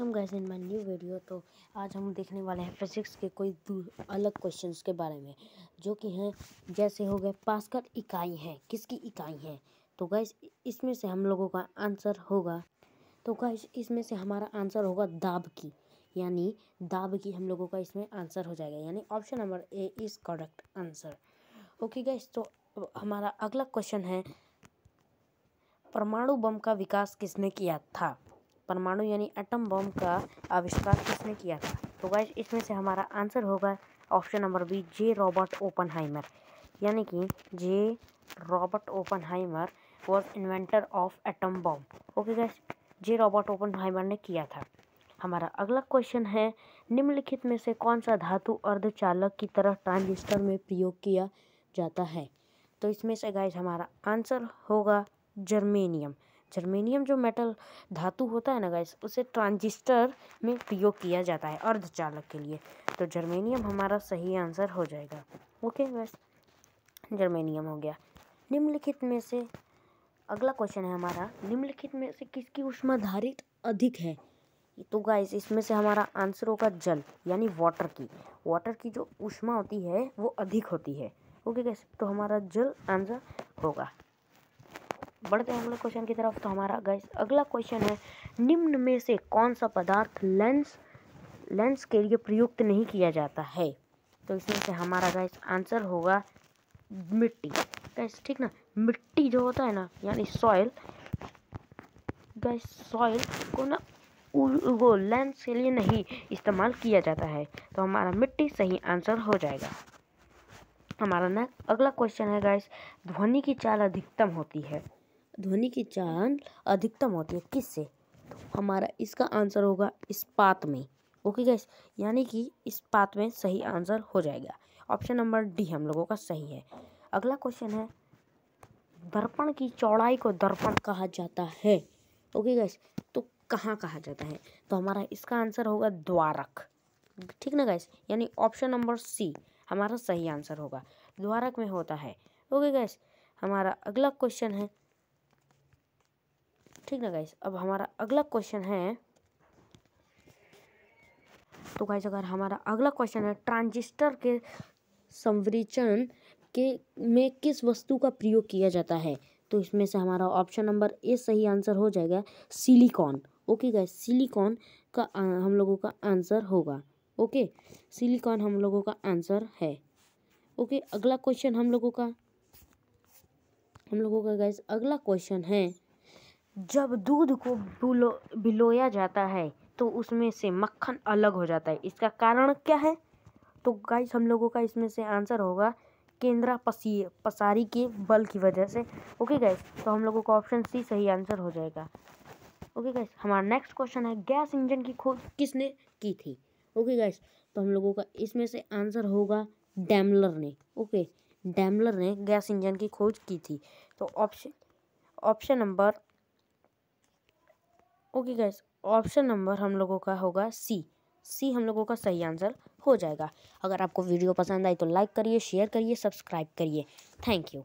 welcome guys in my new video तो आज हम देखने वाले हैं फिजिक्स के कोई अलग क्वेश्चंस के बारे में जो कि हैं जैसे हो गए पास्कल इकाई है किसकी इकाई है तो गाइस इसमें से हम लोगों का आंसर होगा तो गाइस इसमें से हमारा आंसर होगा दाब की यानी दाब की हम लोगों का इसमें आंसर हो जाएगा यानी option number A is correct answer okay guys तो हमारा अगला क्वेश्चन है परमाणु बम का विकास किसने किया था परमाणु यानी एटम बम का आविष्कार किसने किया था तो गैज इसमें से हमारा आंसर होगा option number B J Robert Oppenheimer यानी कि J Robert Oppenheimer was inventor of atom bomb okay guys J Robert Oppenheimer ने किया था हमारा अगला क्वेश्चन है निम्नलिखित में से कौन सा धातु अर्धचालक की तरह ट्रांजिस्टर में प्रयोग किया जाता है तो इसमें से गाइस हमारा आंसर होगा जर्मेनियम जर्मेनियम जो मेटल धातु होता है ना गैस उसे ट्रांजिस्टर में प्रयोग किया जाता है अर्धचालक के लिए तो जर्मेनियम हमारा सही आंसर हो जाएगा ओके गैस जर्मेनियम हो गया निम्नलिखित में से अगला क्वेश्चन है हमारा निम्नलिखित में से किसकी उष्मा अधिक है तो गाइस इसमें से हमारा आंसर होगा जल यानी वाटर की वाटर की जो उष्मा होती है वो अधिक होती है ओके गैस तो हमारा जल आंसर होगा बढ़ते हैं अगले क्वेश्चन की तरफ तो हमारा गैस अगला क्वेश्चन है निम्न में से कौन सा पदार्थ लेंस लेंस के लिए प्रयुक्त नहीं किया जाता है तो इसमें से हमारा गैस आंसर होगा मिट्टी गैस ठीक ना मिट्टी जो होता है ना यानी सॉइल गैस सॉइल को ना वो लेंस के लिए नहीं इस्तेमाल किया जाता है तो हमारा मिट्टी सही आंसर हो जाएगा हमारा ना अगला क्वेश्चन है गैस ध्वनि की चाल अधिकतम होती है ध्वनि की चाल अधिकतम होती है किससे तो हमारा इसका आंसर होगा इस्पात में ओके गैस यानी कि इस्पात में सही आंसर हो जाएगा ऑप्शन नंबर डी हम लोगों का सही है अगला क्वेश्चन है दर्पण की चौड़ाई को दर्पण कहा जाता है ओके गैस तो कहाँ कहा जाता है तो हमारा इसका आंसर होगा द्वारक ठीक ना गैस यानी ऑप्शन नंबर सी हमारा सही आंसर होगा द्वारक में होता है ओके गैस हमारा अगला क्वेश्चन है ठीक ना गाइस अब हमारा अगला क्वेश्चन है तो गाइस अगर हमारा अगला क्वेश्चन है ट्रांजिस्टर के संवरीचन के में किस वस्तु का प्रयोग किया जाता है तो इसमें से हमारा ऑप्शन नंबर ए सही आंसर हो जाएगा सिलिकॉन ओके गाइस सिलिकॉन का आ, हम लोगों का आंसर होगा ओके सिलिकॉन हम लोगों का आंसर है ओके अगला क्वेश्चन हम लोगों का हम लोगों का गाइस अगला क्वेश्चन है जब दूध को बुलो बिलोया जाता है तो उसमें से मक्खन अलग हो जाता है इसका कारण क्या है तो गाइस हम लोगों का इसमें से आंसर होगा केंद्रा पसी पसारी के बल की वजह से ओके गाइस तो हम लोगों का ऑप्शन सी सही आंसर हो जाएगा ओके गाइस हमारा नेक्स्ट क्वेश्चन है गैस इंजन की खोज किसने की थी ओके गाइस तो हम लोगों का इसमें से आंसर होगा डैमलर ने ओके डैमलर ने गैस इंजन की खोज की थी तो option option number okay guys option number हम लोगों का होगा सी सी हम लोगों का सही आंसर हो जाएगा अगर आपको वीडियो पसंद आई तो लाइक करिए शेयर करिए सब्सक्राइब करिए थैंक यू